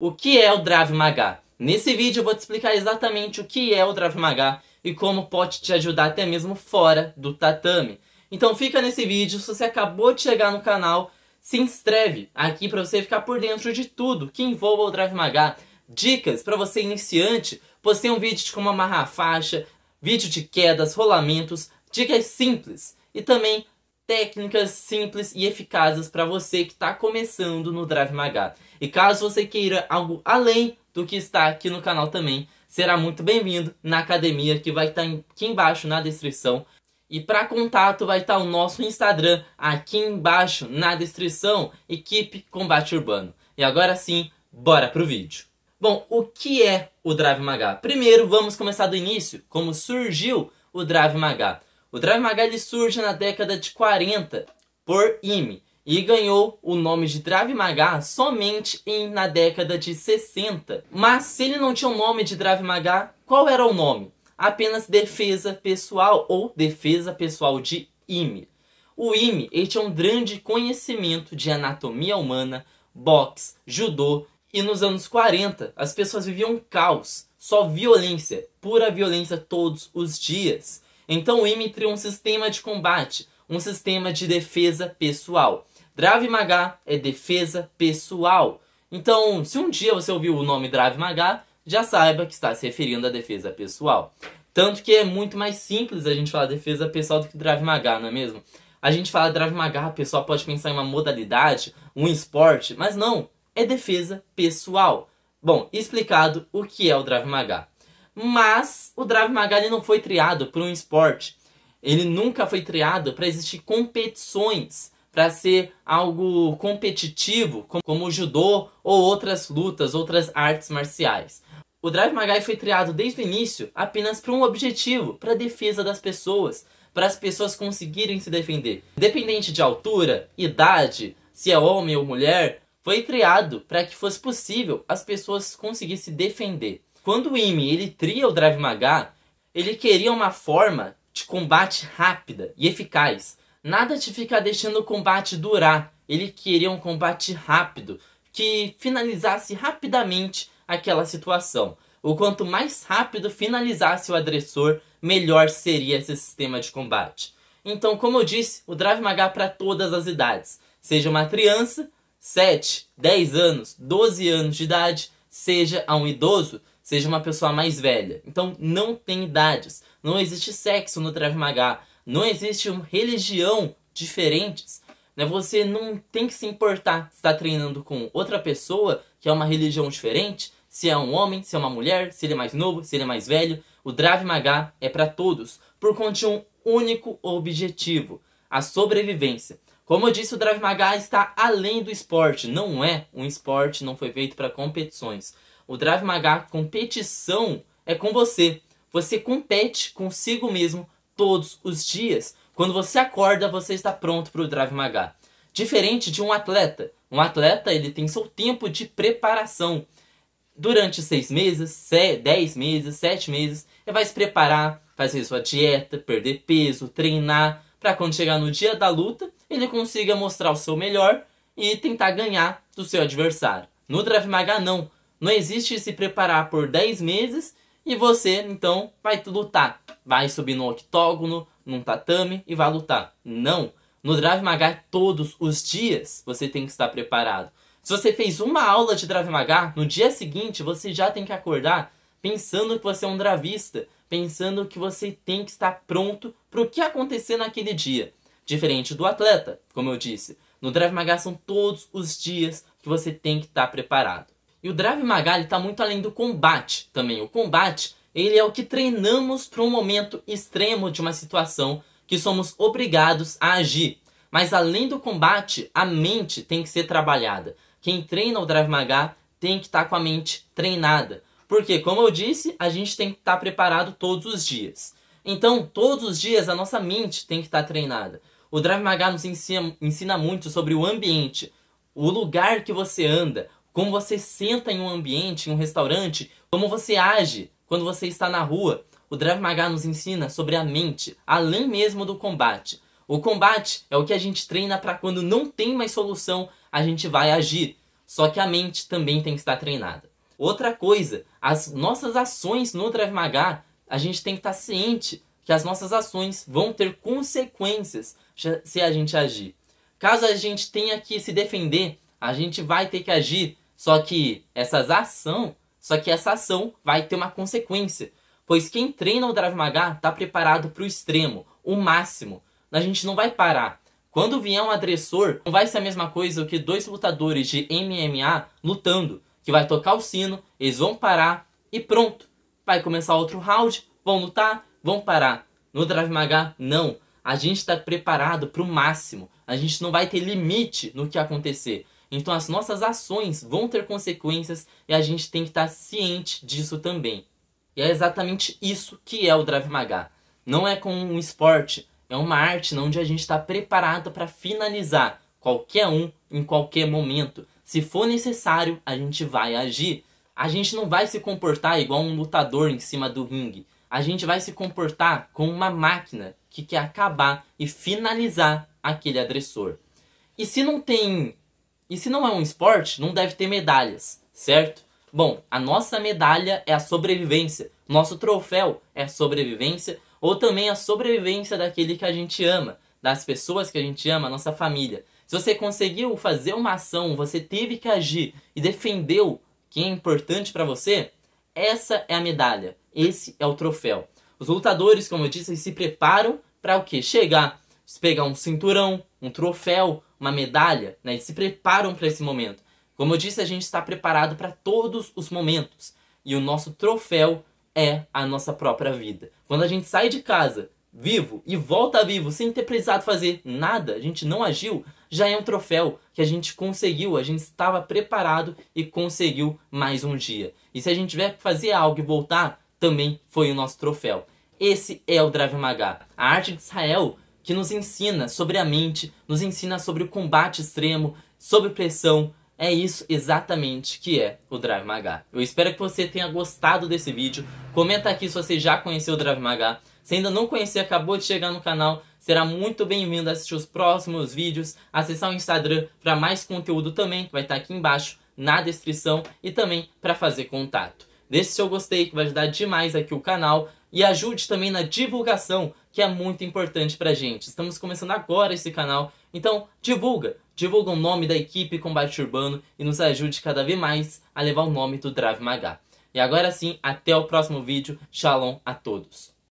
O que é o Drav Maga? Nesse vídeo eu vou te explicar exatamente o que é o Drav Maga e como pode te ajudar até mesmo fora do tatame. Então fica nesse vídeo, se você acabou de chegar no canal, se inscreve aqui para você ficar por dentro de tudo que envolva o Drav Maga. Dicas para você iniciante, postei um vídeo de como amarrar a faixa, vídeo de quedas, rolamentos, dicas simples e também técnicas simples e eficazes para você que está começando no Drive Maga. E caso você queira algo além do que está aqui no canal também, será muito bem-vindo na academia que vai estar tá aqui embaixo na descrição. E para contato vai estar tá o nosso Instagram aqui embaixo na descrição, equipe Combate Urbano. E agora sim, bora pro vídeo. Bom, o que é o Drive Maga? Primeiro, vamos começar do início, como surgiu o Drive Maga. O Drive Magali surge na década de 40 por IME e ganhou o nome de Drive Maga somente em, na década de 60. Mas se ele não tinha o nome de Drive Maga, qual era o nome? Apenas defesa pessoal ou defesa pessoal de IME. O IME ele tinha um grande conhecimento de anatomia humana, boxe, judô e nos anos 40 as pessoas viviam um caos, só violência, pura violência todos os dias. Então o Mimicry é um sistema de combate, um sistema de defesa pessoal. Drave Maga é defesa pessoal. Então, se um dia você ouviu o nome Drave Maga, já saiba que está se referindo à defesa pessoal. Tanto que é muito mais simples a gente falar defesa pessoal do que Drave Maga, não é mesmo? A gente fala Drave Maga, o pessoal pode pensar em uma modalidade, um esporte, mas não, é defesa pessoal. Bom, explicado o que é o Drave Maga. Mas o Drav Magali não foi criado por um esporte. Ele nunca foi criado para existir competições, para ser algo competitivo, como o judô ou outras lutas, outras artes marciais. O Drive Magali foi criado desde o início apenas para um objetivo, para a defesa das pessoas, para as pessoas conseguirem se defender. Independente de altura, idade, se é homem ou mulher, foi criado para que fosse possível as pessoas conseguirem se defender. Quando o Imi ele tria o Drive Maga, ele queria uma forma de combate rápida e eficaz. Nada de ficar deixando o combate durar. Ele queria um combate rápido que finalizasse rapidamente aquela situação. O quanto mais rápido finalizasse o agressor, melhor seria esse sistema de combate. Então, como eu disse, o Drive Maga é para todas as idades. Seja uma criança, 7, 10 anos, 12 anos de idade, seja a um idoso, seja uma pessoa mais velha. Então não tem idades, não existe sexo no Krav Maga, não existe religião diferentes. Né? Você não tem que se importar se está treinando com outra pessoa que é uma religião diferente, se é um homem, se é uma mulher, se ele é mais novo, se ele é mais velho. O Drav Maga é para todos, por conta de um único objetivo, a sobrevivência. Como eu disse, o Drav Maga está além do esporte, não é um esporte, não foi feito para competições. O Drive Maga competição é com você. Você compete consigo mesmo todos os dias. Quando você acorda, você está pronto para o Drive Maga. Diferente de um atleta. Um atleta ele tem seu tempo de preparação. Durante seis meses, dez meses, sete meses, ele vai se preparar, fazer sua dieta, perder peso, treinar, para quando chegar no dia da luta, ele consiga mostrar o seu melhor e tentar ganhar do seu adversário. No Drive Maga não. Não existe se preparar por 10 meses e você então vai lutar. Vai subir no octógono, num tatame e vai lutar. Não. No Drive Magar todos os dias você tem que estar preparado. Se você fez uma aula de Drive Magar, no dia seguinte você já tem que acordar pensando que você é um dravista, pensando que você tem que estar pronto para o que acontecer naquele dia. Diferente do atleta, como eu disse. No Drive Magar são todos os dias que você tem que estar preparado. E o Drav Maga está muito além do combate também. O combate ele é o que treinamos para um momento extremo de uma situação que somos obrigados a agir. Mas além do combate, a mente tem que ser trabalhada. Quem treina o Drav Maga tem que estar tá com a mente treinada. Porque, como eu disse, a gente tem que estar tá preparado todos os dias. Então, todos os dias a nossa mente tem que estar tá treinada. O Drive Maga nos ensina, ensina muito sobre o ambiente, o lugar que você anda, como você senta em um ambiente, em um restaurante, como você age quando você está na rua. O Drav Maga nos ensina sobre a mente, além mesmo do combate. O combate é o que a gente treina para quando não tem mais solução, a gente vai agir. Só que a mente também tem que estar treinada. Outra coisa, as nossas ações no Drav Maga, a gente tem que estar ciente que as nossas ações vão ter consequências se a gente agir. Caso a gente tenha que se defender, a gente vai ter que agir, só que essas ação, só que essa ação vai ter uma consequência, pois quem treina o Drav Maga está preparado para o extremo, o máximo. A gente não vai parar. Quando vier um agressor, não vai ser a mesma coisa que dois lutadores de MMA lutando, que vai tocar o sino, eles vão parar e pronto. Vai começar outro round, vão lutar, vão parar. No Drive Maga, não. A gente está preparado para o máximo. A gente não vai ter limite no que acontecer. Então as nossas ações vão ter consequências e a gente tem que estar ciente disso também. E é exatamente isso que é o Drive Magá. Não é como um esporte, é uma arte onde a gente está preparado para finalizar qualquer um em qualquer momento. Se for necessário, a gente vai agir. A gente não vai se comportar igual um lutador em cima do ringue. A gente vai se comportar como uma máquina que quer acabar e finalizar aquele agressor. E se não tem e se não é um esporte, não deve ter medalhas, certo? Bom, a nossa medalha é a sobrevivência, nosso troféu é a sobrevivência, ou também a sobrevivência daquele que a gente ama, das pessoas que a gente ama, a nossa família. Se você conseguiu fazer uma ação, você teve que agir e defendeu quem é importante para você, essa é a medalha, esse é o troféu. Os lutadores, como eu disse, se preparam para o quê? Chegar, pegar um cinturão, um troféu, uma medalha, né? Eles se preparam para esse momento. Como eu disse, a gente está preparado para todos os momentos. E o nosso troféu é a nossa própria vida. Quando a gente sai de casa vivo e volta vivo sem ter precisado fazer nada, a gente não agiu, já é um troféu que a gente conseguiu, a gente estava preparado e conseguiu mais um dia. E se a gente tiver que fazer algo e voltar, também foi o nosso troféu. Esse é o Drive Magá. A arte de Israel que nos ensina sobre a mente, nos ensina sobre o combate extremo, sobre pressão. É isso exatamente que é o Drive Maga. Eu espero que você tenha gostado desse vídeo. Comenta aqui se você já conheceu o Drive Maga. Se ainda não conhecer, acabou de chegar no canal, será muito bem-vindo a assistir os próximos vídeos, acessar o Instagram para mais conteúdo também, que vai estar tá aqui embaixo na descrição e também para fazer contato. Deixe seu gostei que vai ajudar demais aqui o canal e ajude também na divulgação, que é muito importante pra gente. Estamos começando agora esse canal, então divulga! Divulga o nome da equipe Combate Urbano e nos ajude cada vez mais a levar o nome do Drive Magá. E agora sim, até o próximo vídeo. Shalom a todos!